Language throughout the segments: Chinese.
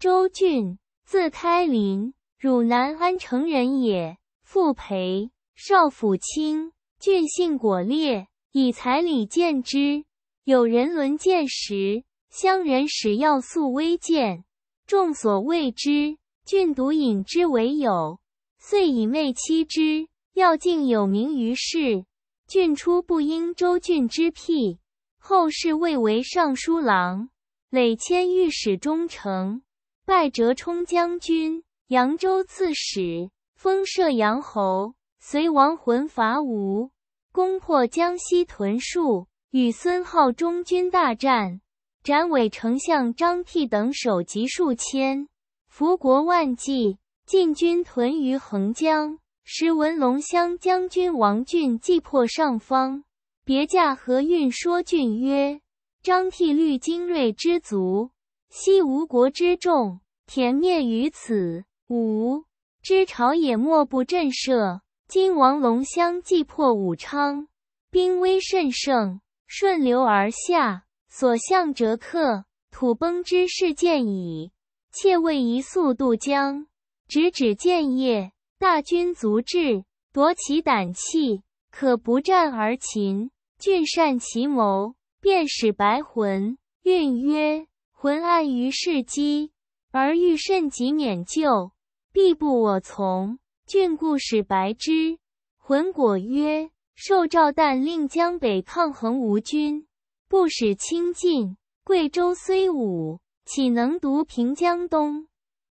周俊，字开林，汝南安城人也。父裴，少府卿。俊性果烈，以才礼见之。有人伦见时，乡人使要素微贱，众所未之。郡独引之为友，遂以妹妻之。要竟有名于世。郡初不应周郡之辟，后世仕为尚书郎，累迁御史中丞。拜折冲将军、扬州刺史，封射阳侯。随王浑伐吴，攻破江西屯戍，与孙皓中军大战，斩伪丞相张悌等首级数千，俘国万计。晋军屯于横江，时闻龙骧将军王俊计破上方，别驾何运说俊曰：“张悌虑精锐之卒。”昔吴国之众，田灭于此。吴之朝野莫不震慑。今王龙骧既破武昌，兵威甚盛，顺流而下，所向折客，土崩之势见矣。妾为一速渡江，直指建业，大军足至，夺其胆气，可不战而擒。俊善其谋，便使白魂运曰。浑暗于世机，而欲甚及免救，必不我从。郡故使白之，浑果曰：“受诏但令江北抗衡吴军，不使亲近。贵州虽武，岂能独平江东？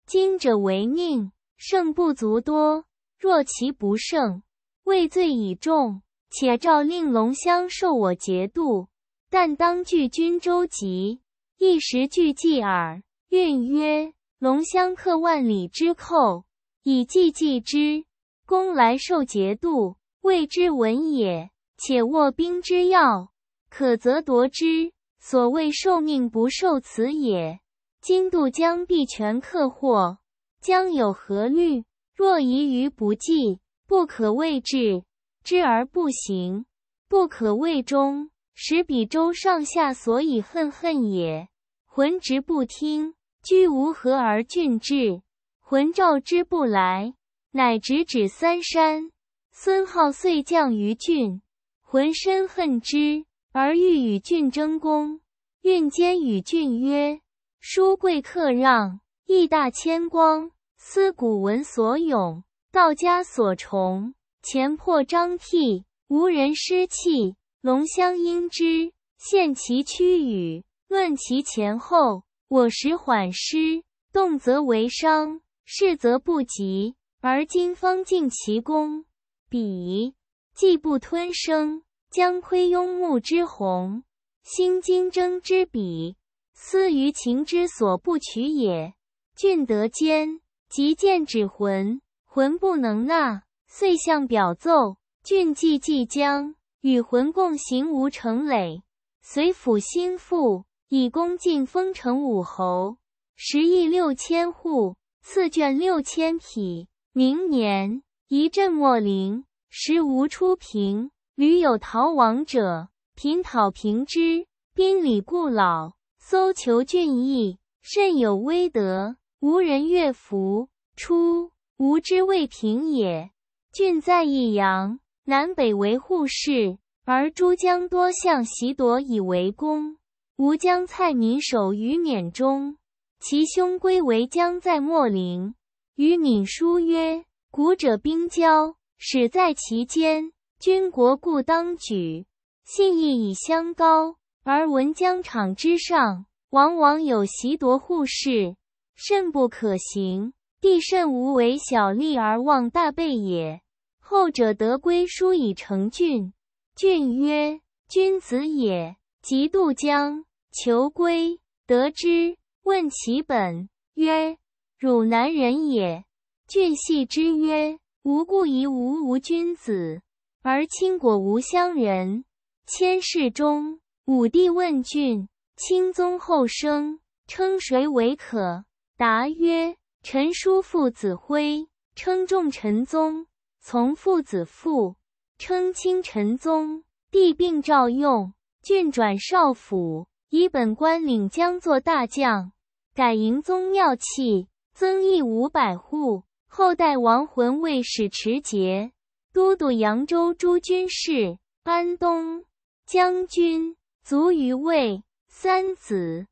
今者为宁，胜不足多。若其不胜，畏罪已重。且诏令龙乡受我节度，但当据军州籍。”一时俱济耳。运曰：“龙相克万里之寇，以济济之。公来受节度，谓之文也。且握兵之要，可则夺之。所谓受命不受辞也。今渡江必全克祸，将有何虑？若疑于不济，不可谓智；知而不行，不可谓忠。”使彼周上下所以恨恨也。浑直不听，居无何而郡治。浑召之不来，乃直指三山。孙浩遂降于郡。浑深恨之，而欲与郡争功。运兼与郡曰：“书贵客让，义大千光。思古文所咏，道家所崇，前破张悌，无人失气。”龙相应之，现其躯语，论其前后。我时缓失，动则为伤，事则不及，而今方尽其功。彼既不吞声，将窥庸木之红，兴经争之彼，思于情之所不取也。俊德间，即见指魂，魂不能纳，遂向表奏俊既即将。与魂共行，无成累。随府心腹，以功进封城武侯，十亿六千户，赐卷六千匹。明年，一阵莫陵，时无出平，屡有逃亡者，频讨平之。宾礼故老，搜求俊逸，甚有威德，无人乐服。初，吾之未平也。郡在益阳。南北为护士，而诸将多向袭夺以为功。吾将蔡民守于缅中，其兄归为将，在莫陵。与闵书曰：古者兵交，始在其间，君国故当举信义以相高。而闻疆场之上，往往有袭夺护士，甚不可行。地甚无为小利而忘大备也。后者得归书以成郡，郡曰：“君子也。”即渡江求归，得之，问其本，曰：“汝南人也。”郡系之曰：“吾故以吾无君子，而亲果无乡人。”千世中，武帝问郡：“清宗后生，称谁为可？”答曰：“臣叔父子徽，称重臣宗。”从父子父称清臣宗，帝病诏用，郡转少府，依本官领将作大将，改营宗庙器，增邑五百户。后代亡魂卫使持节，都督扬州诸军事，安东将军，卒于魏。三子：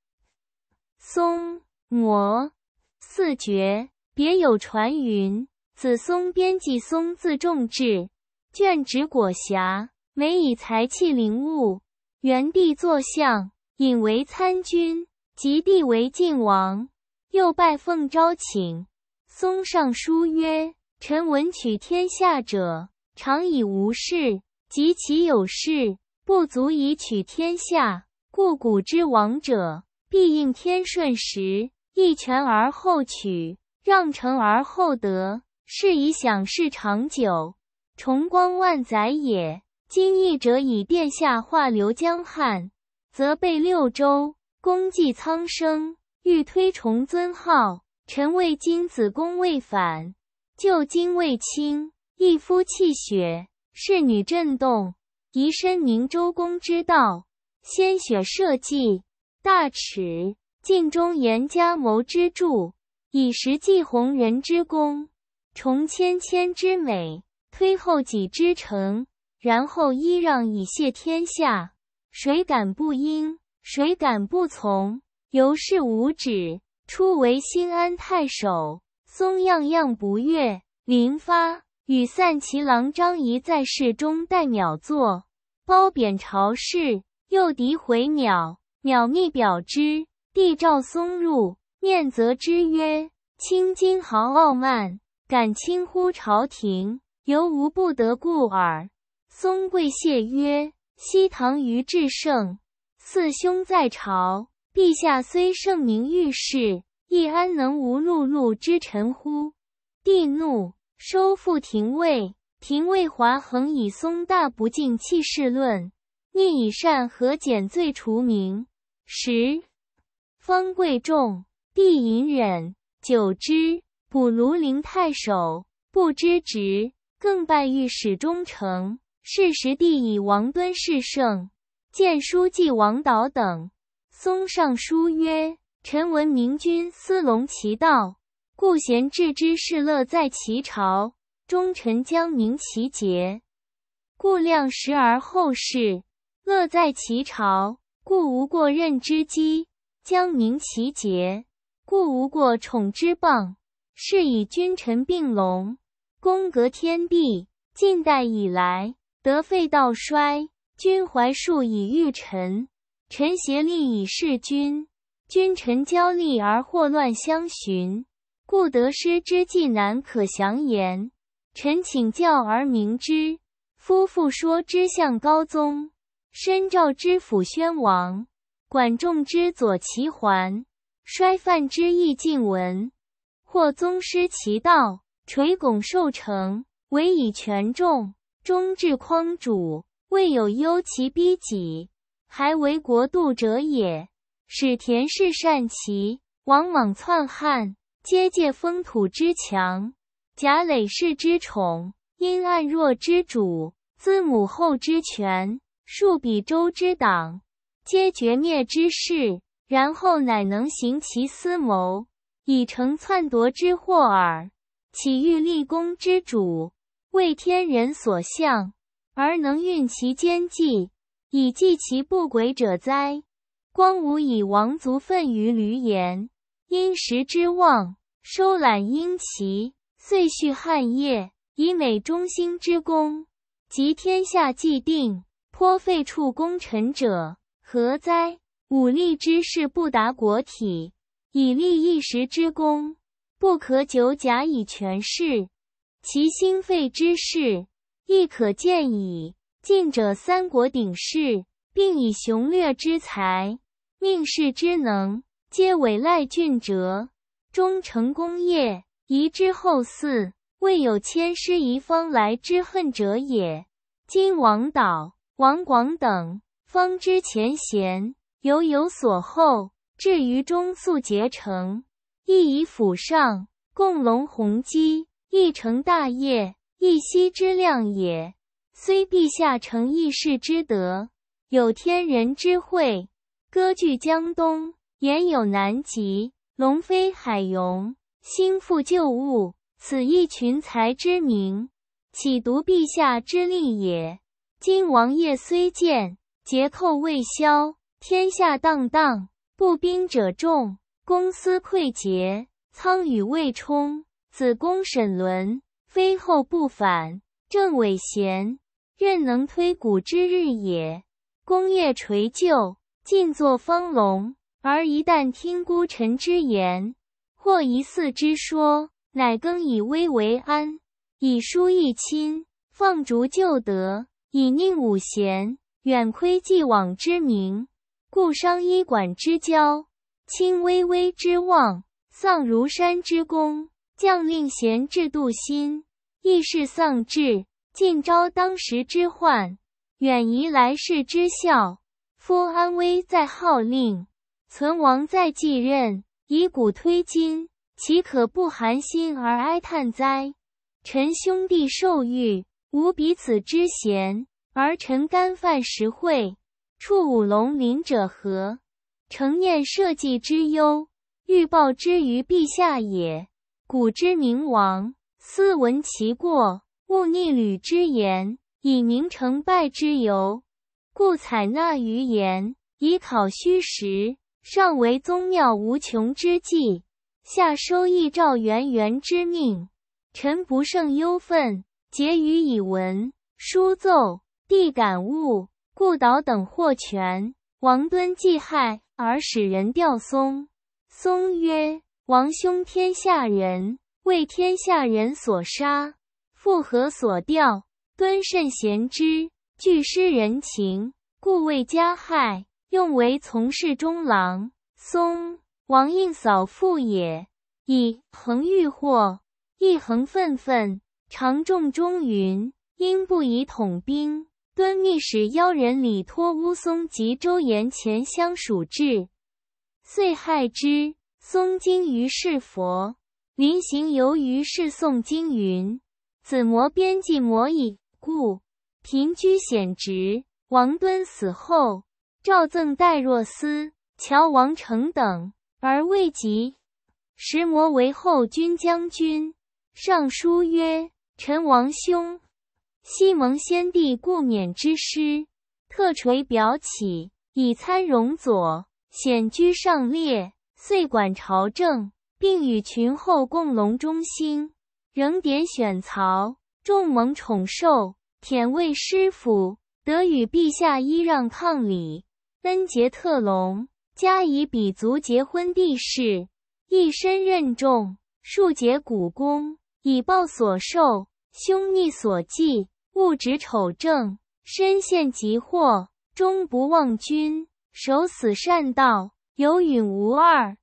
松、模、四绝。别有传云。子松，编辑松，字仲志，卷指果霞，每以财气凌物。原地坐相，引为参军。及帝为晋王，又拜奉诏请松上书曰：“臣闻取天下者，常以无事；及其有事，不足以取天下。故古之王者，必应天顺时，一权而后取，让成而后得。”是以享世长久，崇光万载也。今义者以殿下化流江汉，则被六州，功济苍生。欲推崇尊号，臣未今子宫未反，旧今未清，一夫气血，侍女震动，宜申宁周公之道，鲜血社稷大耻，尽忠言家谋之助，以实济鸿人之功。重谦谦之美，推后己之诚，然后揖让以谢天下。谁敢不应？谁敢不从？由是无止。初为新安太守，松样样不悦。临发，与散骑郎张仪在市中待鸟坐，褒贬朝事，诱敌回秒，秒密表之，帝诏松入，面责之曰：“卿今豪傲慢。”敢轻呼朝廷？犹无不得故耳。松贵谢曰：“昔唐于至圣，四兄在朝，陛下虽圣明御世，亦安能无碌碌之臣乎？”帝怒，收复廷尉。廷尉华恒以松大不敬弃世论，逆以善和减罪除名。十方贵重，必隐忍久之。古庐陵太守，不知职，更拜御史中丞。是时，帝以王敦势圣，见书记王导等。松上书曰：“臣闻明君思隆其道，故贤治之士乐在其朝；忠臣将明其节，故量时而后事。乐在其朝，故无过任之机；将明其节，故无过宠之谤。”是以君臣并隆，功格天地。近代以来，德废道衰，君怀术以御臣，臣协力以事君，君臣交力而祸乱相循，故得失之计难可详言。臣请教而明之。夫妇说之，向高宗；深召知府，宣王；管仲之左，齐桓；衰范之易，晋文。或宗师其道，垂拱受成，委以权重，终至匡主，未有忧其逼己，还为国度者也。使田氏善齐，王莽篡汉，皆借封土之强，贾累氏之宠，因暗弱之主，自母后之权，数比周之党，皆绝灭之势，然后乃能行其私谋。以成篡夺之祸耳。岂欲立功之主，为天人所向，而能运其奸计，以济其不轨者哉？光武以王族愤于闾阎，因时之望，收揽殷奇，遂续汉业，以美中兴之功。及天下既定，颇废黜功臣者何哉？武力之事不达国体。以立一时之功，不可久假以权势，其心肺之势亦可见矣。晋者三国鼎峙，并以雄略之才、命世之能，皆委赖俊哲，终成功业，遗之后嗣，未有迁失遗方来之恨者也。今王导、王广等方知前贤，犹有所后。至于中宿结成，亦以府上，共隆鸿基，亦成大业，一息之量也。虽陛下成一世之德，有天人之会，割据江东，言有南极，龙飞海涌，兴复旧物，此一群才之名，岂独陛下之力也？今王爷虽健，结寇未消，天下荡荡。步兵者众，公司溃竭，仓与未充。子公审论，非后不反。政委贤，任能推古之日也。功业垂旧，尽作丰隆，而一旦听孤臣之言，或疑似之说，乃更以威为安，以书易亲，放逐旧德，以宁五贤，远窥既往之明。故伤医馆之交，亲微微之望，丧如山之功，将令贤至度心，亦是丧志。近招当时之患，远移来世之效。夫安危在号令，存亡在继任。以古推今，岂可不寒心而哀叹哉？臣兄弟受遇，无彼此之嫌，而臣干犯实惠。触五龙鳞者何？承念社稷之忧，欲报之于陛下也。古之明王，斯闻其过，勿逆吕之言，以明成败之由，故采纳于言，以考虚实。上为宗庙无穷之计，下收益兆元元之命。臣不胜忧愤，结于以文书奏，必感悟。顾岛等获权，王敦既害，而使人吊松。松曰：“王兄天下人，为天下人所杀，复何所吊？”敦甚贤之，惧失人情，故未加害，用为从事中郎。松，王应扫父也，以恒欲祸，一恒愤愤，常众中云：“应不以统兵。”敦密使妖人李托乌松及周延前相属至，遂害之。松经于是佛临行，由于是诵经云：“子摩边际摩已故贫居显职。”王敦死后，赵赠戴若思、乔王成等，而未及石摩为后军将军。上书曰：“臣王兄。”西蒙先帝故免之师，特垂表起，以参荣佐，显居上列。遂管朝政，并与群后共隆中兴。仍典选曹，仲蒙宠受，舔位师傅，得与陛下依让抗礼，恩结特隆，加以比足结婚，帝事，一身任重，数结古功，以报所受，兄逆所寄。物指丑正，身陷极祸，终不忘君，守死善道，有陨无二。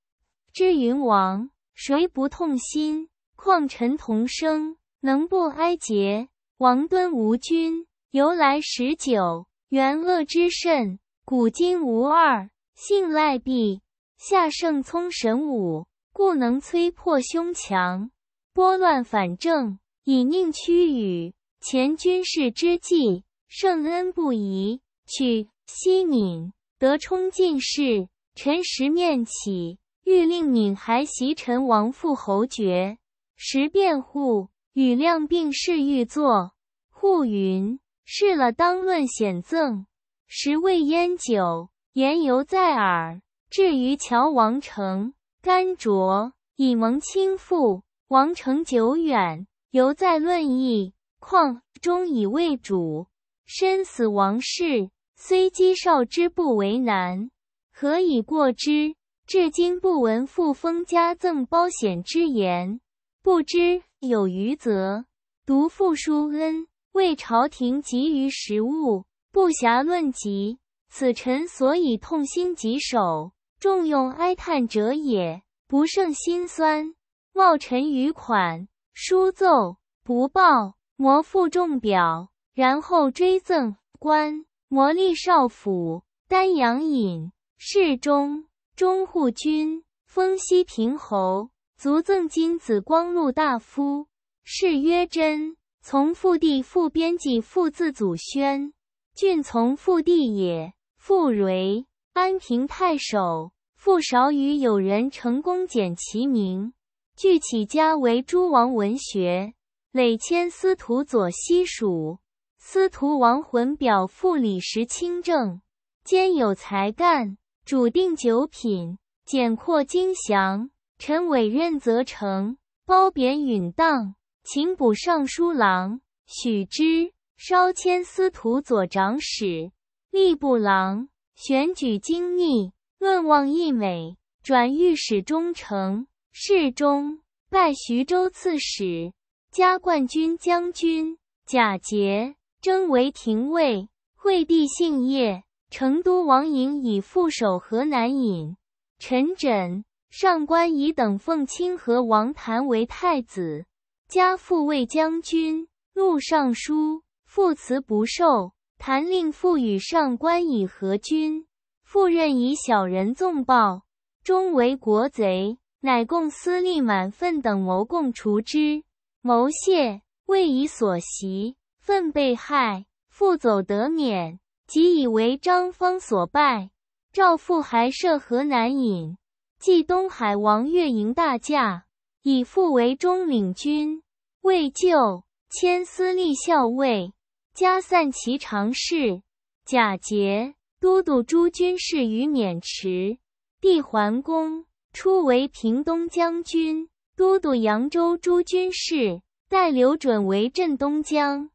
知云王谁不痛心？况臣同生，能不哀竭？王敦无君，由来十九，元恶之甚，古今无二。信赖弊，下圣聪神武，故能摧破凶强，拨乱反正，以宁屈宇。前军事之际，圣恩不疑，取西敏得充进士。臣十面起，欲令敏还袭臣王父侯爵。十辩护与亮并侍御座，护云：“事了当论显赠。”十未烟酒，言犹在耳。至于乔王城、甘卓，以蒙亲附。王城久远，犹在论议。况终以为主，身死亡事，虽积少之不为难，何以过之？至今不闻复封加赠褒显之言，不知有余则独负书恩。为朝廷急于食务，不暇论及，此臣所以痛心疾首，重用哀叹者也，不胜心酸。冒陈余款，书奏不报。魔父重表，然后追赠官，魔力少府，丹阳尹，侍中，中护军，封西平侯，卒赠金紫光禄大夫。谥曰贞。从父弟副编辑父字祖宣，郡从父弟也。傅蕤，安平太守。傅少与友人成功、简其名，据起家为诸王文学。累迁司徒左西署，司徒王浑表父李时清正，兼有才干，主定九品，简括精详。陈委任责成，褒贬允当。请补尚书郎，许之稍迁司徒左长史、吏部郎，选举精密，论望一美，转御史中丞、侍中，拜徐州刺史。加冠军将军贾杰，征为廷尉。惠帝幸业，成都王颖以副守河南尹。陈枕、上官仪等奉清河王谭为太子，加父为将军、录尚书。父辞不受，谭令赋与上官仪和军，父任以小人纵暴，终为国贼，乃共私利满分等谋共除之。谋泄，为以所袭，愤被害，复走得免。即以为张方所败，赵父还涉河南尹，继东海王越营大驾，以父为中领军，未就，迁司隶校尉，加散骑常侍，假节，都督诸军事于渑池。弟桓公初为平东将军。都督扬州诸军事，代刘准为镇东将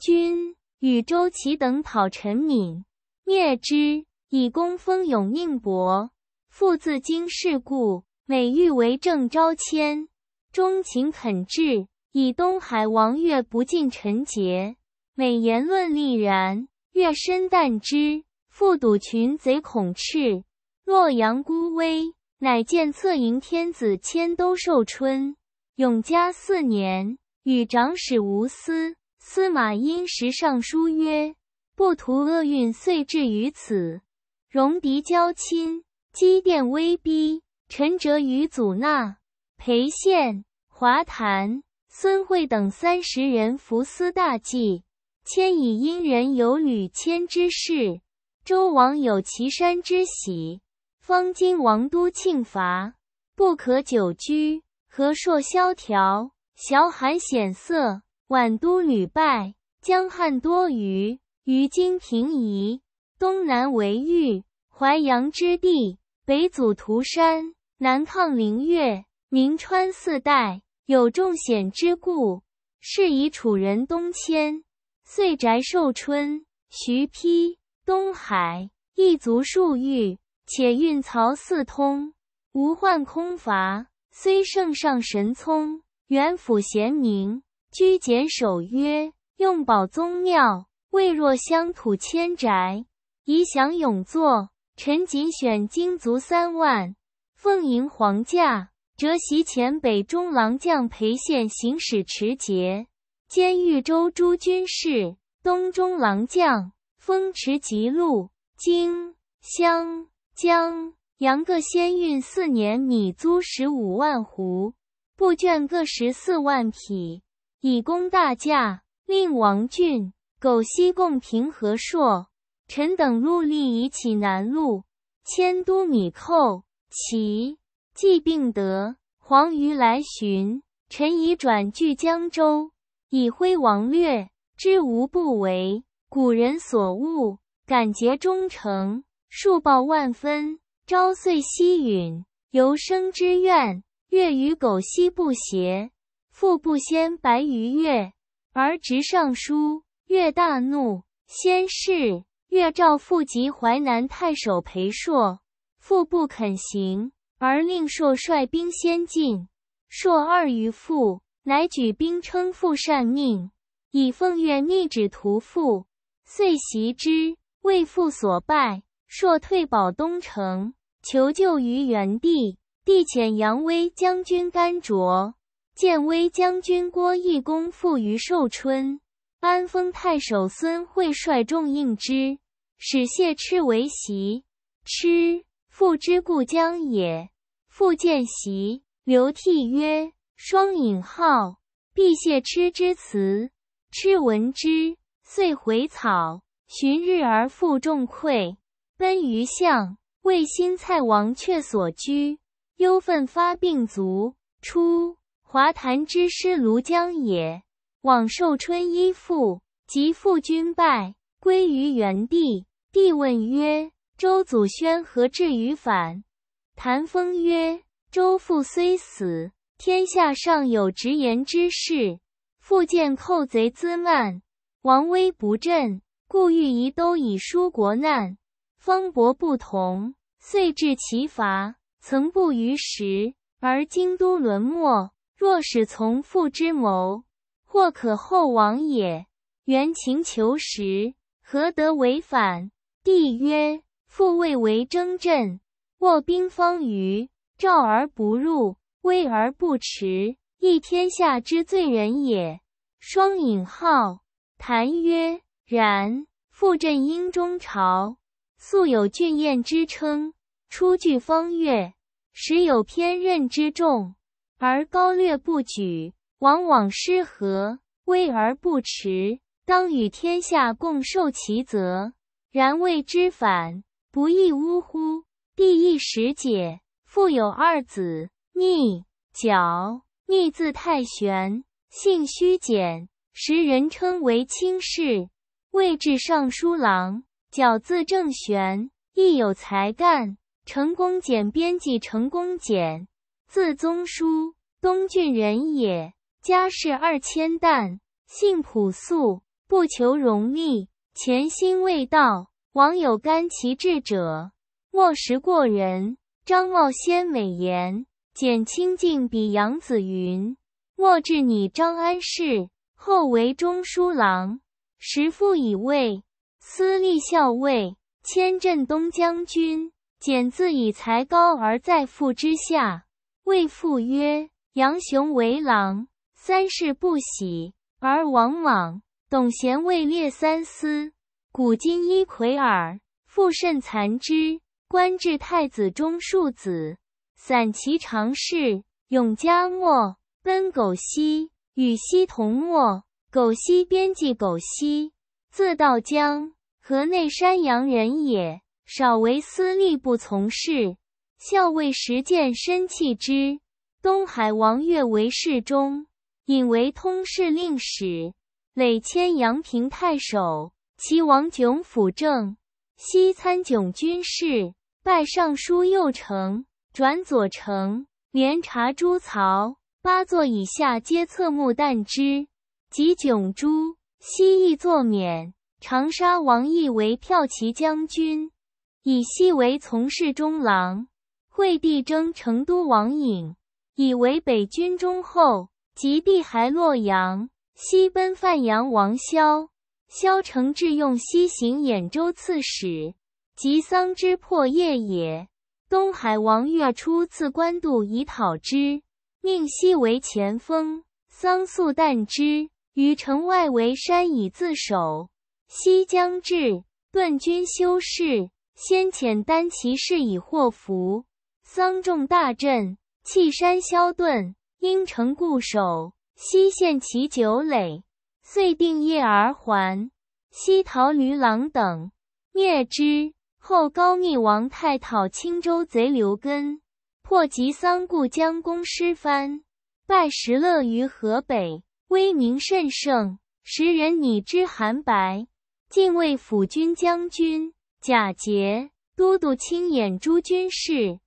军，与周齐等讨陈敏，灭之，以功封永宁伯。父自经世，故每遇为政，招谦忠勤恳挚。以东海王越不尽臣节，每言论力然，越深淡之。复睹群贼恐斥，洛阳孤危。乃见策迎天子，迁都寿春。永嘉四年，与长史吴思、司马殷石上书曰：“不图厄运遂至于此，戎狄交亲，积电威逼，臣辄与祖纳、裴宪、华坛、孙惠等三十人服思大计，迁以殷人有吕迁之事。周王有岐山之喜。”方今王都庆乏，不可久居；何朔萧条，小寒显色。宛都屡败，江汉多虞。于今平夷，东南为域，淮阳之地，北阻涂山，南抗灵越，明川四代，有重险之故，是以楚人东迁。遂宅寿春，徐丕、东海，一族数域。且运漕四通，无患空乏。虽圣上神聪，元府贤明，居简守约，用保宗庙，未若乡土千宅，以享永坐。臣谨选京卒三万，奉迎皇驾。折袭前北中郎将裴宪行使持节，兼豫州诸军事，东中郎将，封持吉禄京乡。将杨各先运四年米租十五万斛，布绢各十四万匹，以供大驾。令王俊、苟西贡平和硕，臣等戮力以起南路，迁都米寇，其既并得黄虞来寻，臣已转据江州，以挥王略，知无不为。古人所恶，感结忠诚。树报万分，朝岁夕允，由生之愿。月与狗兮不谐，父不先白于月，而执上书。月大怒，先逝。月召父及淮南太守裴硕，父不肯行，而令硕率兵先进。硕二于父，乃举兵称父善命，以奉月逆旨屠父，遂袭之，为父所败。硕退保东城，求救于元帝。帝遣扬威将军甘卓、建威将军郭义公复于寿春。安丰太守孙惠率众应之，使谢蚩为檄。蚩复之故将也，父见檄，流涕曰：“双引号，必谢蚩之辞。”蚩闻之，遂回草，旬日而复众溃。奔于相，为新蔡王却所居，忧愤发病卒。初，华谭之师庐江也，往受春衣父，及父君拜，归于元帝。帝问曰：“周祖宣何至于反？”谭风曰：“周父虽死，天下尚有直言之士。复见寇贼滋蔓，王威不振，故欲移都以纾国难。”方伯不同，遂至其伐，曾不逾时，而京都沦没。若使从父之谋，或可后亡也。原情求实，何得违反？帝曰：父未为征阵，握兵方于召而不入，威而不弛，亦天下之罪人也。双引号，谈曰：然。父镇英中朝。素有俊彦之称，初具风月，时有偏任之重，而高略不举，往往失和，威而不持，当与天下共受其责。然谓之反，不亦呜呼！第一时解，复有二子，逆、角。逆字太玄，姓虚简，时人称为卿士，位至尚书郎。皎字正玄，亦有才干。成功简编辑，成功简字宗叔，东郡人也。家世二千担，性朴素，不求荣利，潜心未道。王友干其志者，莫识过人。张茂先美言，简清静，比杨子云。莫至拟张安世，后为中书郎，时父已位。司隶校尉、千镇东将军简，自以才高而在父之下。谓父曰：“杨雄为狼，三世不喜而王莽、董贤位列三司，古今一魁耳。父甚残之。”官至太子中庶子。散其长侍，永嘉末，奔苟溪，与溪同没。苟溪编辑苟溪。字道江，河内山阳人也。少为私利不从事。校尉时见深器之。东海王越为侍中，引为通事令史，累迁阳平太守。齐王炯辅政，西参冏军事，拜尚书右丞，转左丞。连察诸曹，八座以下皆侧目惮之。及炯诸。西邑作免。长沙王义为骠骑将军，以西为从事中郎。惠帝征成都王颖，以为北军中候，及帝还洛阳，西奔范阳王萧。萧承志用西行兖州刺史，及桑之破邺也，东海王月出次官渡以讨之，命西为前锋，桑素旦之。于城外围山以自守，西将至，顿军休士，先遣单骑士以祸福。桑仲大震，弃山削遁，因城固守。西陷其九垒，遂定业而还。西逃驴狼等灭之后，高密王太讨青州贼刘根，破吉桑固，将公师藩，败石勒于河北。威名甚盛，时人拟之韩白。晋卫府军将军贾节都督亲眼诸军事，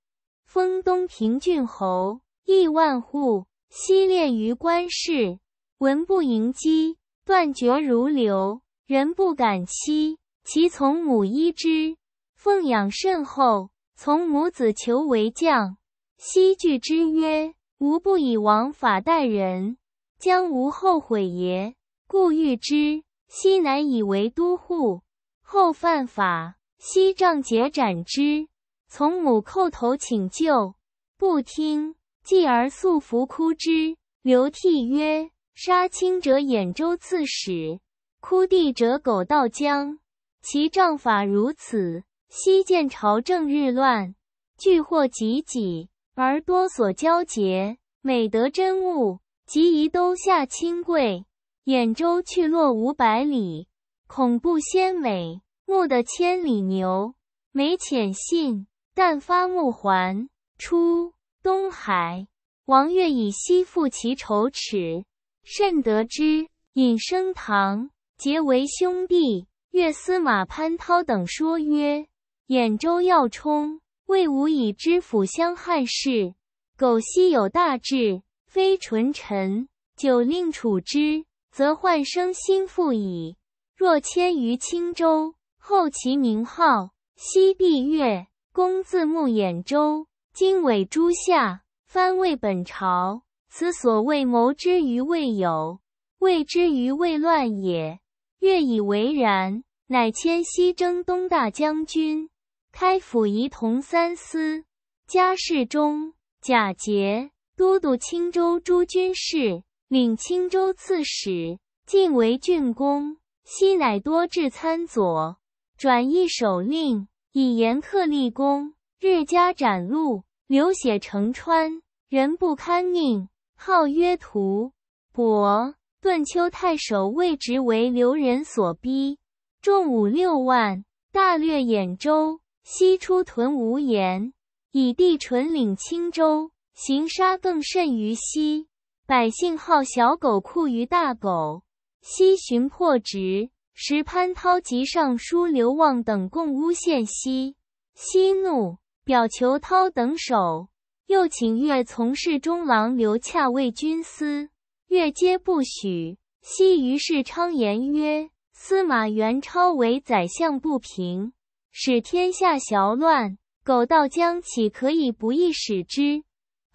封东平郡侯，亿万户。昔练于官事，文不盈机，断绝如流，人不敢欺。其从母依之，奉养甚厚。从母子求为将，昔拒之曰：“吾不以王法待人。”将无后悔也，故欲之。西南以为都护，后犯法，西杖节斩之。从母叩头请救，不听。继而素服哭之，流涕曰：“杀亲者，兖州刺史；哭弟者，狗道江。其杖法如此。昔见朝政日乱，聚获及己而多所交结，每得真物。”及夷都下清贵，兖州去落五百里，恐怖鲜美。目得千里牛，没遣信，但发木还。出东海。王悦以西复其仇耻，甚得之，引升堂，结为兄弟。越司马潘涛等说曰：“兖州要冲，魏武以知府相汉室，苟奚有大志。”非纯臣，久令处之，则患生心腹矣。若迁于青州，后其名号，西壁月，公自穆衍州，今委诸夏，翻为本朝。此所谓谋之于未有，谓之于未乱也。越以为然，乃迁西征东大将军，开府仪同三司，家事中、贾节。都督青州诸军事，领青州刺史，进为郡公。西乃多至参佐，转益守令，以严克立功，日加斩戮，流血成川，人不堪命，号曰屠伯。顿丘太守位职为留人所逼，重五六万，大略兖州。西出屯无延，以地屯领青州。行杀更甚于昔，百姓好小狗，酷于大狗。昔寻破执，时潘涛及尚书刘望等共诬陷昔，昔怒，表求涛等首，又请岳从事中郎刘洽为军司，岳皆不许。昔于是昌言曰：“司马元超为宰相不平，使天下淆乱，狗道将岂可以不义使之？”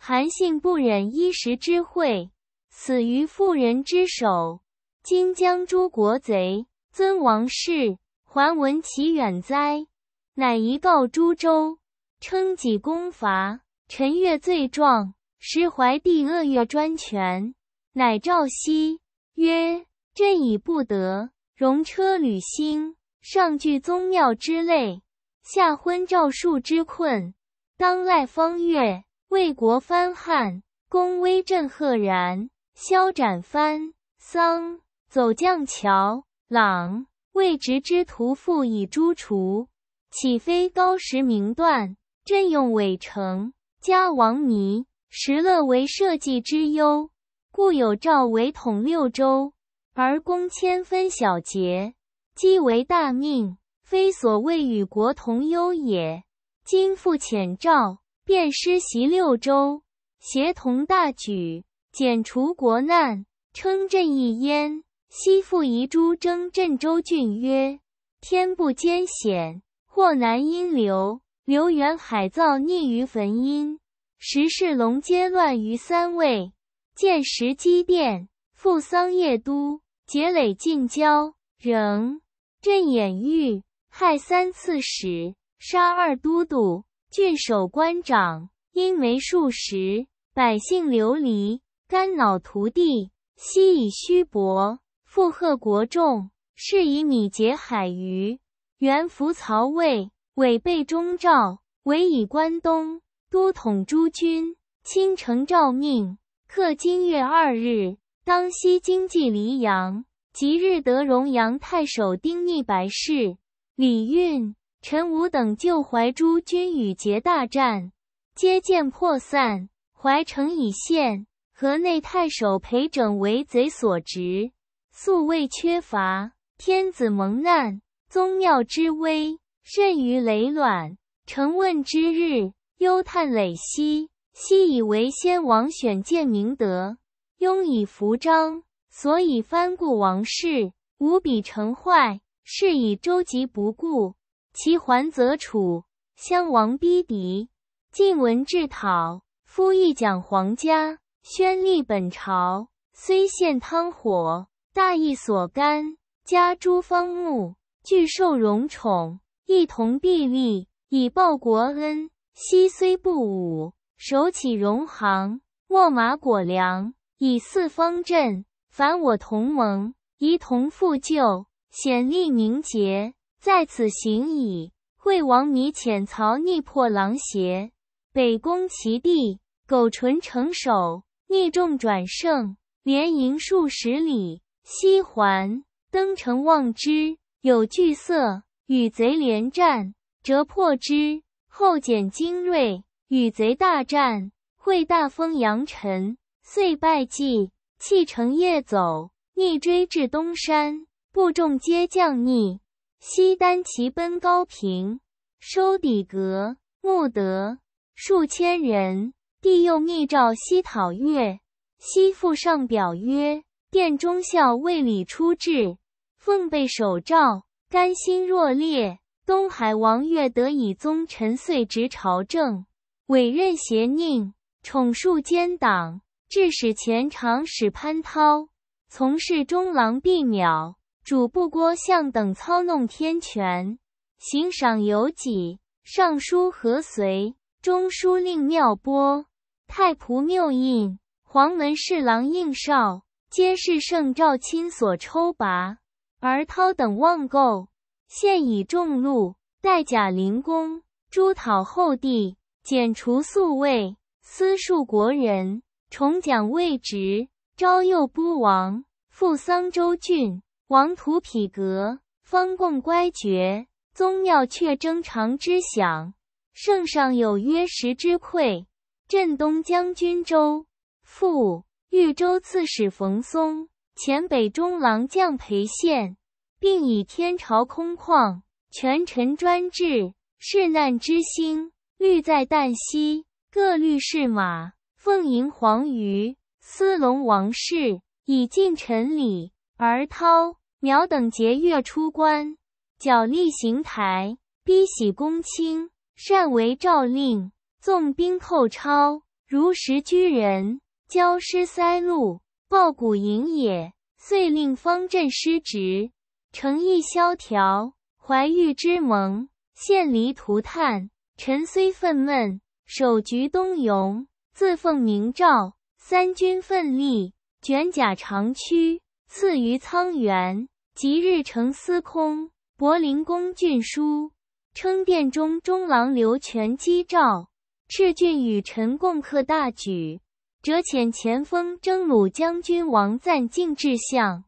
韩信不忍一时之惠，死于妇人之手。今将诸国贼尊王室，还闻其远哉？乃一告诸州，称己功伐，陈越罪状，实怀帝恶越专权。乃赵西曰：“朕以不得容车旅兴，上惧宗庙之累，下昏诏数之困，当赖方越。”魏国藩汉公威震赫然，萧斩藩桑走将乔朗，魏直之屠父以诛除，岂非高实名段？朕用伪成，加王迷，石勒为社稷之忧，故有赵为统六州，而公千分小节，积为大命，非所谓与国同忧也。今复遣赵。燕师袭六州，协同大举，剪除国难，称镇一燕。西复遗诸征镇州郡曰：“天不艰险，祸难因流。流源海造，逆于坟阴。时世龙皆乱于三魏。见时积殿，复桑叶都，结垒近郊，仍镇掩狱，害三刺史，杀二都督。”郡守官长因没数十，百姓流离，肝脑涂地，悉以虚薄，负荷国众，是以米结海鱼。元服曹魏，委备中赵，委以关东都统诸军，清承诏命。克金月二日，当西京济黎阳，即日得荣阳太守丁逆白事，李运。陈武等救怀诸军与桀大战，皆见破散，怀城已陷。河内太守裴整为贼所执，素位缺乏。天子蒙难，宗庙之危甚于累卵。臣问之日，忧叹累息。昔以为先王选建明德，庸以服章，所以藩固王室，无比成坏，是以周急不顾。齐桓则楚，襄王逼敌，晋文致讨。夫亦讲皇家，宣立本朝，虽陷汤火，大义所甘。加诸方牧，俱受荣宠，一同毕力，以报国恩。昔虽不武，守起戎行，秣马果粮，以四方镇。凡我同盟，一同复旧，显立凝结。在此行矣。惠王泥遣曹逆破狼邪，北攻其地，苟淳城守，逆众转胜，连营数十里。西还登城望之，有惧色，与贼连战，折破之。后减精锐与贼大战，会大风扬尘，遂败绩，弃城夜走，逆追至东山，部众皆降逆。西丹齐奔高平，收底格穆德数千人。帝又密诏西讨越。西复上表曰：“殿中校尉李出质，奉备守诏，甘心若烈。”东海王越得以宗臣，遂执朝政，委任邪佞，宠恕奸党，致使前长史潘滔，从事中郎毕淼。主簿郭相等操弄天权，行赏有己；尚书何遂、中书令庙播、太仆缪印，黄门侍郎应绍，皆是圣诏亲所抽拔。而涛等妄构，现以重禄，代甲灵公诛讨后帝，减除宿卫，私庶国人，重奖位职，招诱孤王，复桑州郡。王土匹革，方贡乖绝，宗庙却争常之享，圣上有约时之愧。镇东将军周父豫州刺史冯松、前北中郎将裴宪，并以天朝空旷，权臣专制，世难之心，虑在旦夕。各律士马，奉迎黄鱼，司龙王氏以尽臣礼，而涛。苗等节月出关，矫力行台，逼喜公卿，善为诏令，纵兵寇超，如实居人，骄师塞路，暴鼓营野。遂令方阵失职，诚意萧条，怀玉之盟，陷离涂炭。臣虽愤懑，守局东戎，自奉明诏，三军奋力，卷甲长驱，次于沧垣。即日呈司空，柏林公俊书称殿中中郎刘全击诏，敕郡与臣共克大举，折遣前锋征虏将军王赞进至相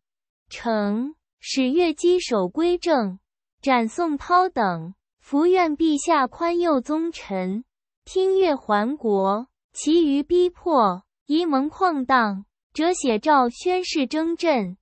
城，使越击守归正，斩宋涛等。伏愿陛下宽宥宗臣，听岳还国，其余逼迫夷盟旷荡折写诏宣誓征朕。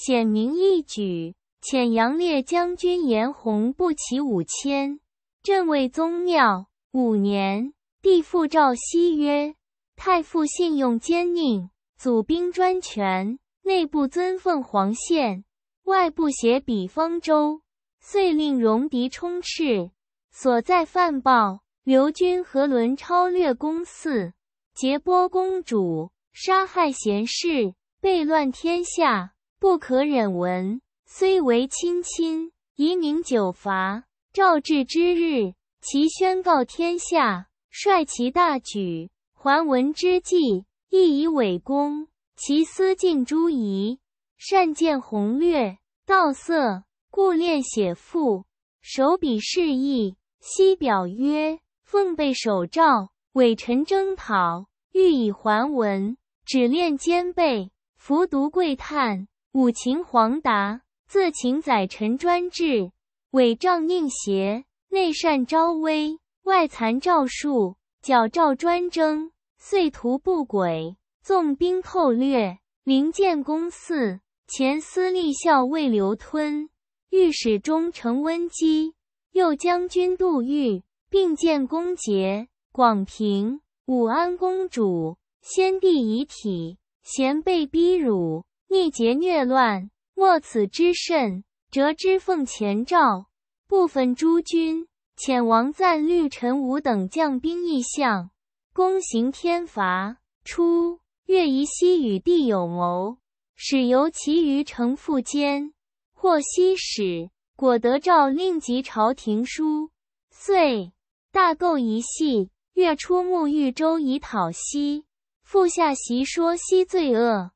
显明一举，遣杨烈将军颜弘步骑五千，镇卫宗庙。五年，帝复诏西曰：“太傅信用奸佞，祖兵专权，内部尊奉皇宪，外部挟比方舟，遂令戎狄充斥。所在犯暴，刘军和伦超略公嗣，劫波公主，杀害贤士，悖乱天下。”不可忍闻，虽为亲亲，宜明久罚。赵至之日，其宣告天下，率其大举，还文之计，亦以伪功。其思尽诸夷，善见宏略，道色故练写赋，手笔示意。昔表曰：“奉备守诏，伪臣征讨，欲以还文，止练兼备，服毒贵叹。”武秦皇达，字秦载，臣专制，伪仗佞邪，内擅昭威，外残诏术，矫诏专征，遂图不轨，纵兵寇掠，临建公寺，前司立校尉刘吞，御史中丞温基，右将军杜预，并建公节，广平武安公主，先帝遗体，贤被逼辱。逆节虐乱，莫此之甚。折之奉前诏，部分诸军，遣王赞绿陈武等将兵一相，躬行天罚。初，月宜西与帝有谋，使由其于城复奸，获西使，果得诏令及朝廷书。遂大构一系，月出沐浴州以讨西，复下席说西罪恶。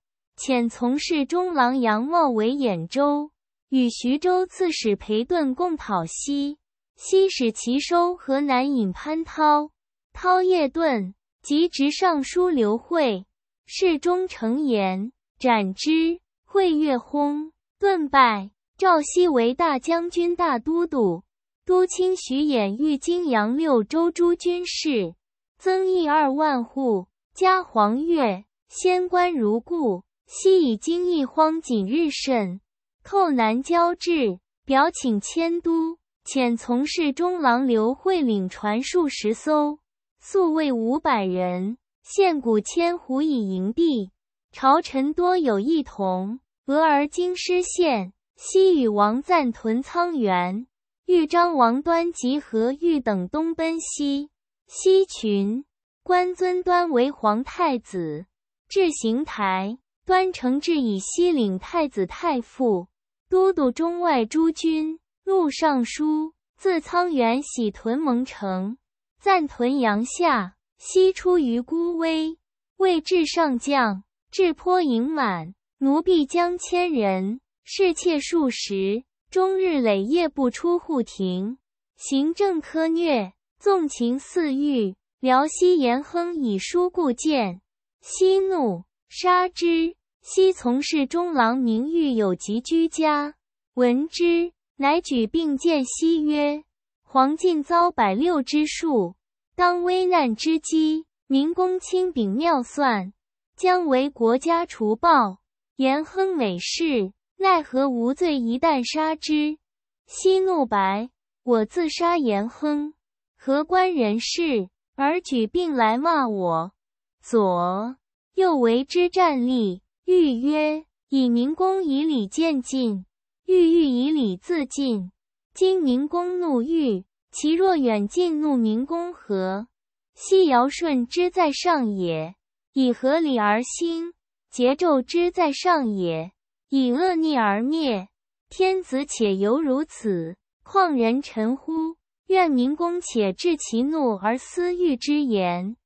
遣从事中郎杨茂为兖州，与徐州刺史裴顿共讨西西，使齐收河南尹潘涛，涛夜遁，即执尚书刘惠，侍中成延斩之。惠月轰，顿败，赵熙为大将军、大都督、都卿徐衍、欲京阳六州诸军事，增邑二万户，加黄钺，先官如故。昔以京邑荒馑日甚，寇南交至，表请迁都。遣从事中郎刘会领船数十艘，宿卫五百人，献谷千斛以迎地。朝臣多有异同。俄而京师县，西与王赞屯仓原，豫章王端及何豫等东奔西。西群官尊端为皇太子，至邢台。端承制以西领太子太傅、都督中外诸军、录尚书，自沧源喜屯蒙城，暂屯阳夏，西出于孤威。未至上将，至坡营满，奴婢将千人，侍妾数十，终日累夜不出户庭，行政苛虐，纵情肆欲。辽西严亨以书固谏，息怒。杀之。昔从事中郎名誉有及居家闻之，乃举并见西曰：“黄尽遭百六之数，当危难之机，明公亲禀妙算，将为国家除暴。严亨美士，奈何无罪一旦杀之？”昔怒白：“我自杀严亨，何关人事？而举并来骂我。”左。又为之站立，欲曰：“以明公以礼渐进，欲欲以礼自尽。”今明公怒欲，其若远近怒明公何？昔尧舜之在上也，以和礼而兴；桀纣之在上也，以恶逆而灭。天子且犹如此，况人臣乎？愿明公且治其怒而思欲之言，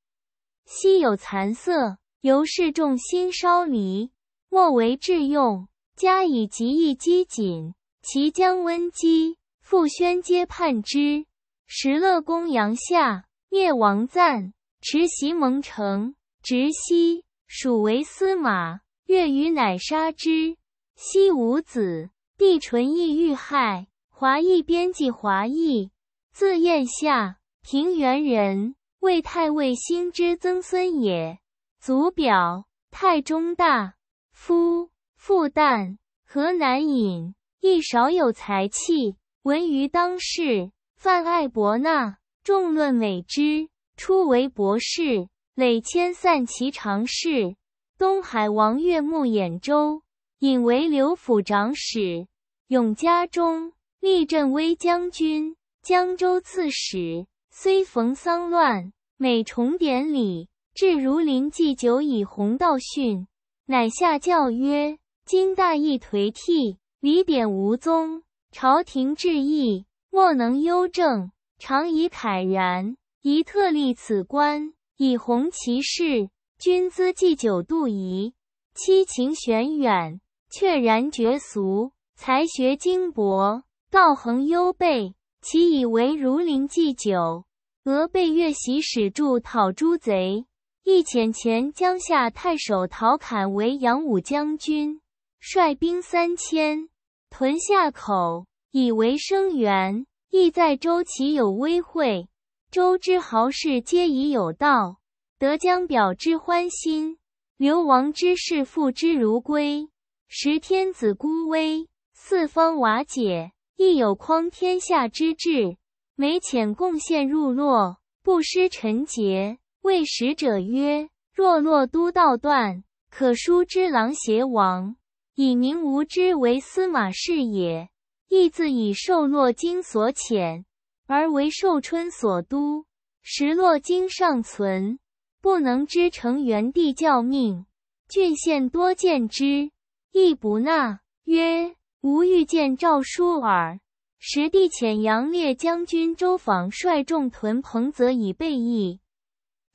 昔有残色。由是众心稍离，莫为致用，加以极易机谨，其将温积。傅宣皆叛之。石勒公阳夏，灭王赞，持袭蒙城，直希，属为司马。越余，乃杀之。希无子，弟纯亦遇害。华裔编辑华裔，字彦下，平原人，魏太尉兴之曾孙也。祖表太中大夫复旦，河南尹，亦少有才气，闻于当世。泛爱博纳，众论美之。初为博士，累迁散骑常侍。东海王岳牧兖州，引为刘府长史。永嘉中，历镇威将军、江州刺史。虽逢丧乱，每重典礼。至如林祭酒以弘道训，乃下教曰：“今大义颓替，李典无宗，朝廷治义，莫能忧正。常以慨然，宜特立此官，以弘其事。君资祭久，度仪，七情玄远，确然绝俗，才学精博，道恒优备。其以为如林祭酒，俄被越袭，使助讨诸贼。”一遣前江夏太守陶侃为扬武将军，率兵三千屯下口，以为声援。意在周齐有威惠，周之豪士皆以有道，得江表之欢心；流亡之事复之如归。时天子孤危，四方瓦解，亦有匡天下之志，每遣贡献入洛，不失臣节。谓使者曰：“若洛都道断，可书之郎邪王，以宁无知为司马氏也。亦自以受洛京所遣，而为受春所都。时洛京尚存，不能知成元帝教命。郡县多见之，亦不纳。曰：吾欲见诏书耳。实帝遣杨烈将军周访率众屯彭泽以备役。”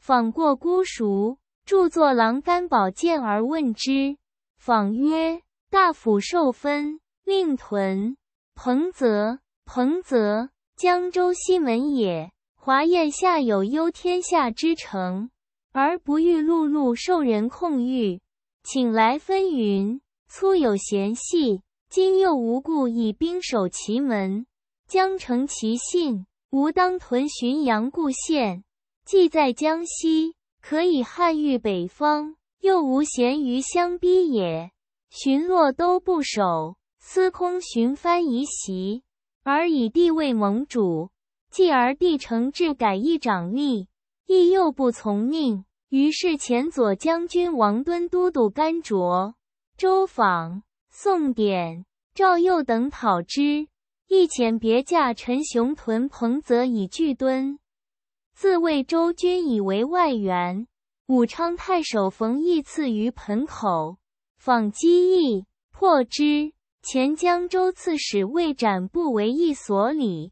访过孤孰，著作郎肝宝剑而问之。访曰：“大府受分，令屯彭泽。彭泽江州西门也。华艳下有忧天下之诚，而不欲碌碌受人控御，请来分云。粗有嫌隙，今又无故以兵守其门，将成其信。吾当屯浔阳故县。”既在江西，可以汉御北方，又无咸于相逼也。寻洛都不守，司空寻藩移席，而以帝为盟主。继而帝承制改易长吏，亦又不从命。于是前左将军王敦都督甘卓、周访、宋典、赵幼等讨之。亦遣别驾陈雄屯彭泽以拒敦。自魏州军以为外援，武昌太守冯异次于盆口，访机翼破之。前江州刺史魏展不为一所礼，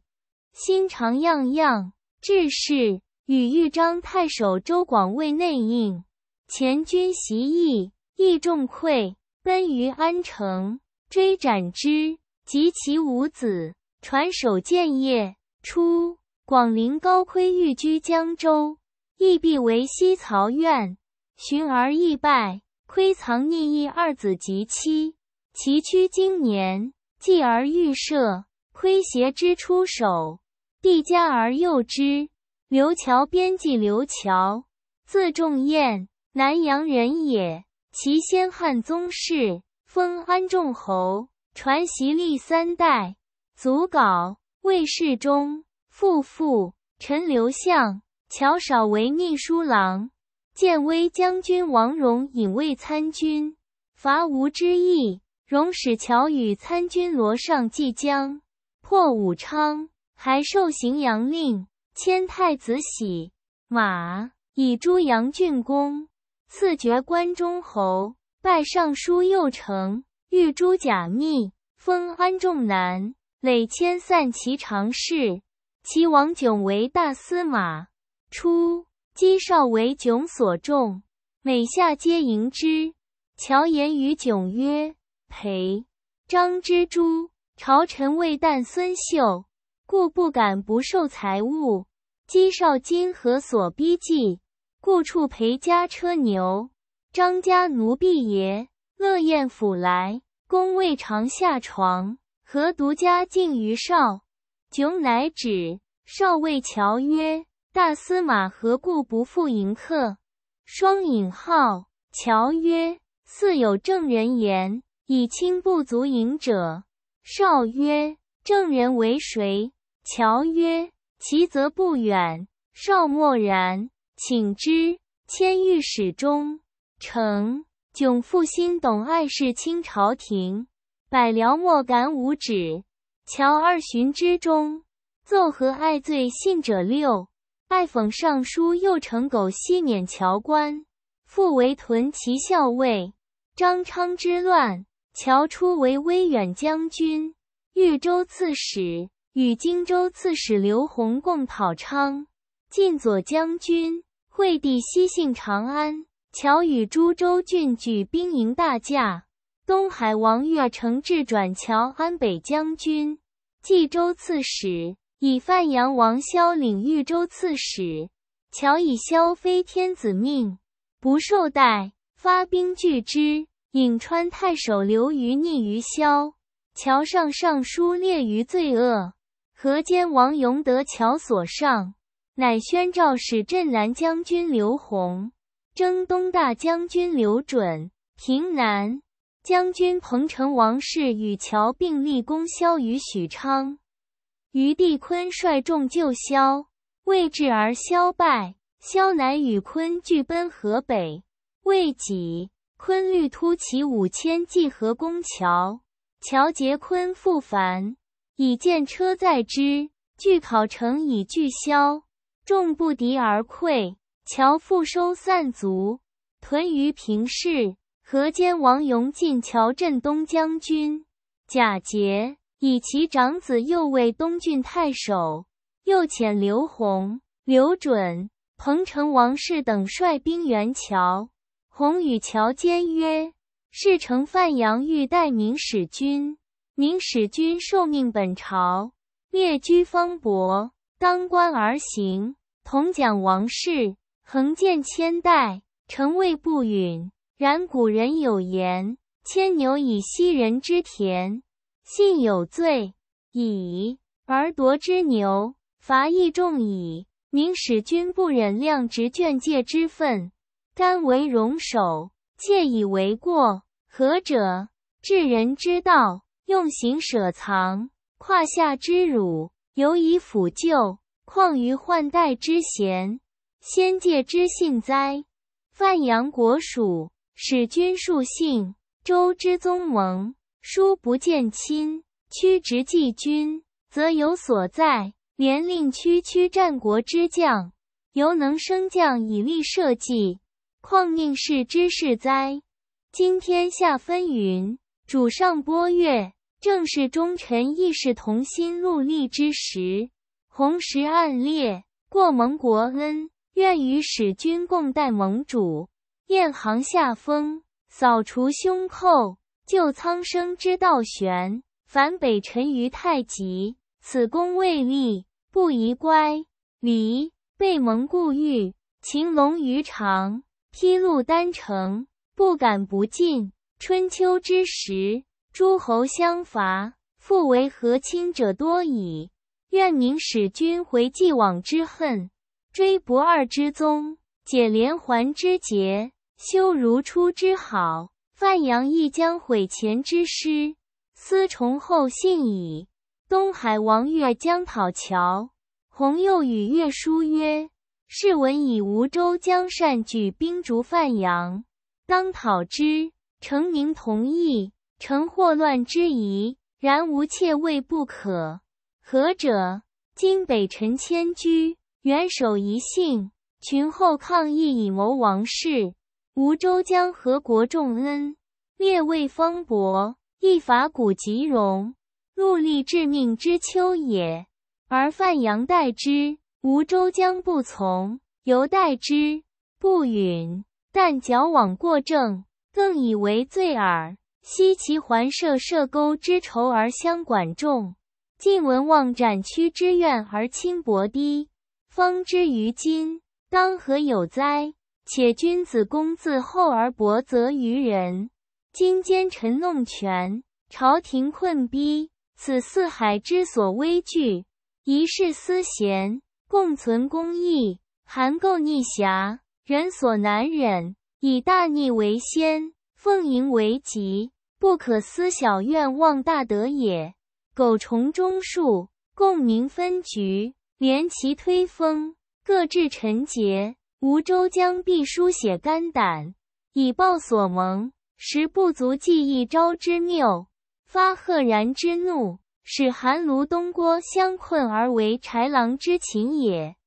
心常样样，致仕与豫章太守周广为内应，前军袭义，翼众溃，奔于安城，追斩之，及其五子，传首建业。初。广陵高窥欲居江州，亦必为西曹苑。寻而易败，窥藏逆意二子及妻。其屈经年，继而欲赦，窥邪之出手，帝加而宥之。刘乔编辑刘乔，字仲彦，南阳人也。其先汉宗室，封安仲侯，传习历三代，祖稿魏世中。父父，陈留相乔少为秘书郎，建威将军王荣引为参军。伐吴之役，容使乔与参军罗尚计将破武昌，还受荥阳令，迁太子玺马，以诸杨郡公，赐爵关中侯，拜尚书右丞，御诸假密，封安众南，累迁散骑常侍。其王囧为大司马，初，姬少为囧所重，每下皆迎之。乔言于迥曰：“裴、张之诸朝臣未旦孙秀，故不敢不受财物。姬少今何所逼忌？故处裴家车牛，张家奴婢也。乐宴府来，公未尝下床，何独家敬于少？”囧乃止。少尉乔曰：“大司马何故不复迎客？”双引号乔曰：“似有证人言，以亲不足迎者。”少曰：“证人为谁？”乔曰：“其则不远。”少默然，请之。迁御史中丞。囧复心董爱事清朝廷，百僚莫敢忤止。乔二巡之中，奏和爱罪信者六，爱讽尚书，又成狗戏免乔官，复为屯骑校尉。张昌之乱，乔出为威远将军、豫州刺史，与荆州刺史刘弘共讨昌，晋左将军。惠帝西幸长安，乔与诸州郡举兵迎大驾。东海王岳承志转乔安北将军、冀州刺史，以范阳王萧领豫州刺史。乔以萧非天子命，不受待，发兵拒之。颍川太守刘虞逆于萧，乔上尚书列于罪恶。河间王荣得乔所上，乃宣诏使镇南将军刘弘、征东大将军刘准平南。将军彭城王氏与乔并立功，萧于许昌。余帝坤率众救萧，未至而萧败。萧南与坤俱奔河北，未几，坤率突骑五千济河攻乔，乔结坤复返，以见车载之，拒考城以拒萧，众不敌而溃。乔复收散卒，屯于平氏。河间王勇进乔镇东将军，贾节以其长子右卫东郡太守，右遣刘弘、刘准、彭城王氏等率兵援乔。洪与乔坚曰：“事成，范阳欲代明使君；明使君受命本朝，灭居方伯，当官而行。同讲王氏，横建千代，臣位不允。”然古人有言：“牵牛以息人之田，信有罪矣；而夺之牛，伐亦众矣。”宁使君不忍量执卷戒之分，甘为戎首，窃以为过。何者？治人之道，用刑舍藏，胯下之辱犹以抚救，况于换代之贤，先戒之信哉？范阳国属。使君树信，周之宗盟殊不见亲。屈直继君，则有所在；年令区区战国之将犹能升降以立社稷，况宁氏之事哉？今天下分云，主上播越，正是忠臣义士同心戮力之时。红石暗烈，过蒙国恩，愿与使君共戴盟主。雁行下风，扫除凶寇，救苍生之道悬。反北辰于太极，此功未立，不宜乖离。备蒙故遇，擒龙于长，披露丹城，不敢不尽。春秋之时，诸侯相伐，复为和亲者多矣。愿明使君回既往之恨，追不二之宗，解连环之结。修如初之好，范阳亦将毁前之师，思崇后信矣。东海王岳将讨乔弘，又与岳书曰：“是闻以吴州江善举兵逐范阳，当讨之。成宁同意，成祸乱之疑。然无窃位不可。何者？今北辰迁居，元首疑信，群后抗议以谋王室。”吴州将何国重恩，列位方伯，一法古及荣，戮立致命之秋也。而范阳代之，吴州将不从，犹待之不允，但矫枉过正，更以为罪耳。奚其环设设钩之仇而相管仲，晋文望斩屈之怨而轻薄堤，方之于今，当何有哉？且君子功自厚而薄责于人。今奸臣弄权，朝廷困逼，此四海之所危惧。一世私贤，共存公义；含垢逆瑕，人所难忍。以大逆为先，奉迎为吉，不可思小愿望大德也。苟从忠恕，共明分局，连齐推风，各致臣节。吴州将必抒写肝胆，以报所蒙；实不足记一朝之谬，发赫然之怒，使韩卢东郭相困而为豺狼之禽也。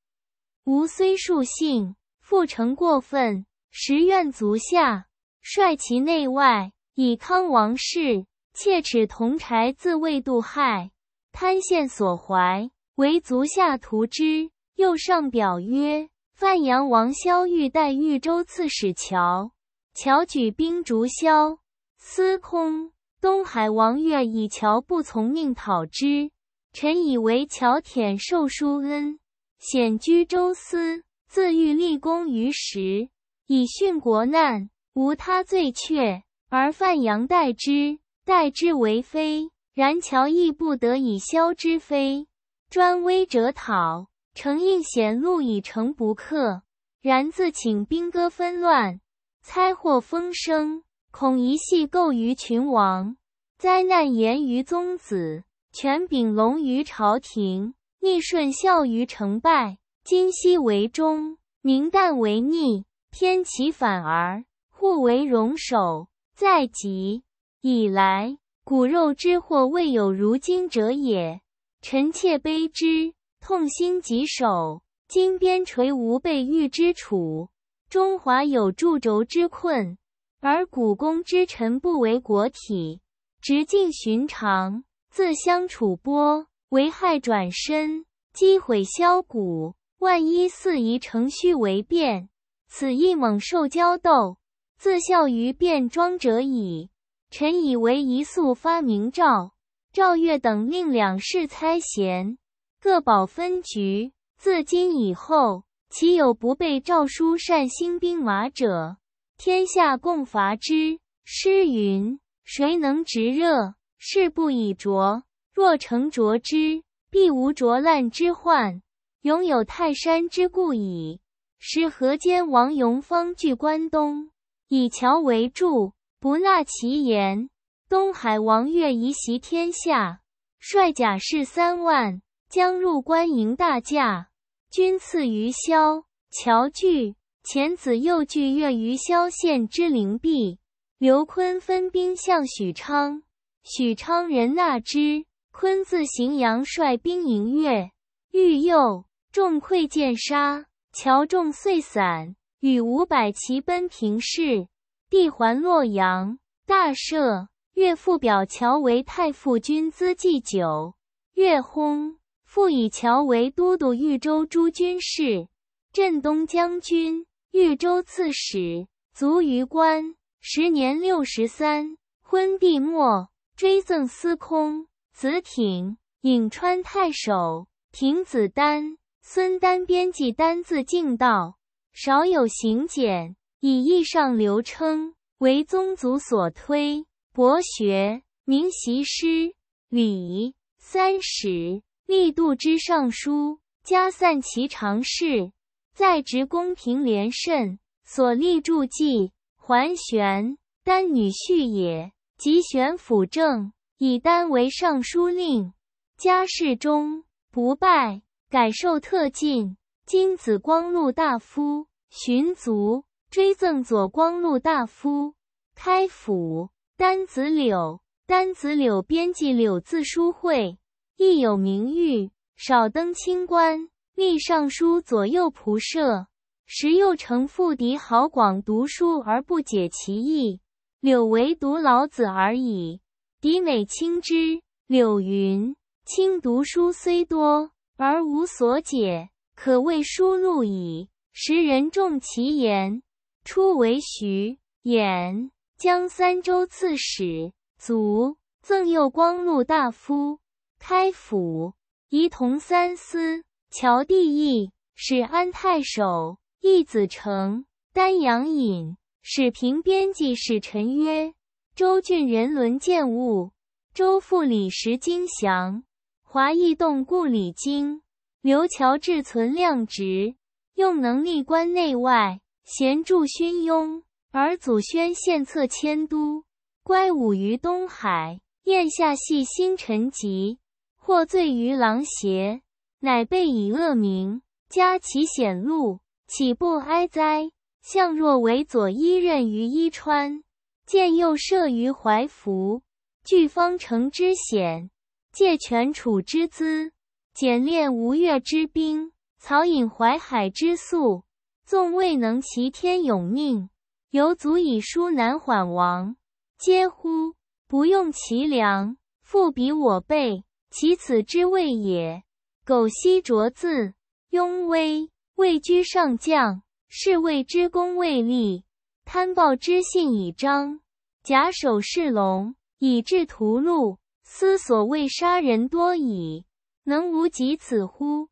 吾虽数性，复诚过分，实愿足下率其内外，以康王室；切齿同柴，自谓度害，贪陷所怀，为足下图之。又上表曰。范阳王萧欲代豫州刺史乔，乔举兵逐萧司空。东海王悦以乔不从命讨之。臣以为乔忝受殊恩，显居州司，自欲立功于时，以殉国难，无他罪，却而范阳代之，代之为非。然乔亦不得已，萧之非专威者讨。承应显露已成不克；然自请兵戈纷乱，猜祸风生，恐一系构于群王，灾难严于宗子，权柄隆于朝廷，逆顺效于成败。今昔为忠，明旦为逆，天其反而，互为荣首。在即以来，骨肉之祸未有如今者也。臣妾悲之。痛心疾首，金鞭垂无被御之处；中华有柱轴之困，而古公之臣不为国体，直径寻常，自相楚拨，为害转身，击毁削骨。万一肆夷乘虚为变，此亦猛兽交斗，自效于变装者矣。臣以为一速发明诏，诏月等令两世猜贤。各保分局，自今以后，岂有不被诏书，善兴兵马者？天下共伐之。诗云：“谁能执热，士不以浊；若成浊之，必无浊烂之患。永有泰山之固矣。”是河间王永方据关东，以桥为柱，不纳其言。东海王悦移袭天下，率甲士三万。将入关迎大驾，君赐于萧乔据前子又据越于萧县之灵璧。刘坤分兵向许昌，许昌人纳之。坤字荥阳，率兵迎越，遇幼众溃，剑杀。乔众遂散，与五百骑奔平氏。帝还洛阳，大赦。越父表乔为太傅，君资祭酒。越薨。复以乔为都督豫州诸军事、镇东将军、豫州刺史，卒于官，时年六十三。昏帝末，追赠司空。子挺，颍川太守；亭子丹，孙丹，编辑丹字敬道，少有行简，以义上流称，为宗族所推。博学，明习诗礼三史。历度之尚书，加散骑常侍，在职公平连慎所立助祭，桓玄丹女婿也。即玄辅政，以丹为尚书令，家事中，不拜，改授特进。今子光禄大夫，寻族追赠左光禄大夫。开府丹子柳，丹子柳编辑柳字书会。亦有名誉，少登清官，历尚书左右仆射。时又承父敌好广读书而不解其意，柳唯读老子而已。敌美卿之。柳云：“卿读书虽多，而无所解，可谓书录矣。”时人重其言。初为徐衍江三州刺史，卒赠右光禄大夫。开府仪同三司，乔地义，史安太守，义子成，丹阳尹，使平编辑使臣曰：周郡人伦见物，周父李时经祥，华义动故李经，刘乔志存量直，用能力官内外，贤著勋庸。而祖宣献策迁都，乖武于东海，晏下系星辰集。获罪于狼邪，乃被以恶名，加其险露，岂不哀哉？相若为左一任于伊川，见右射于淮服，据方城之险，借权楚之资，简练吴越之兵，曹引淮海之粟，纵未能齐天永命，犹足以书难缓王。嗟乎！不用其粮，复比我辈。其此之谓也。苟奚卓字雍威，位居上将，是谓之功未立，贪暴之信以彰。假手弑龙，以致屠戮，斯所谓杀人多矣。能无及此乎？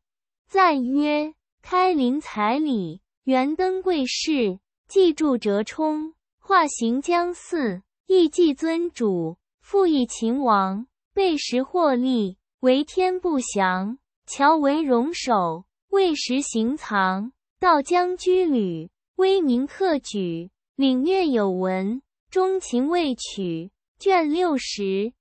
赞曰：开临彩礼，元登贵室，既著折冲，化行将祀，亦祭尊主，复以秦王。备时获利，为天不祥；乔为荣首，未时行藏。道将居旅，威名克举。领略有闻，钟情未取。卷六十。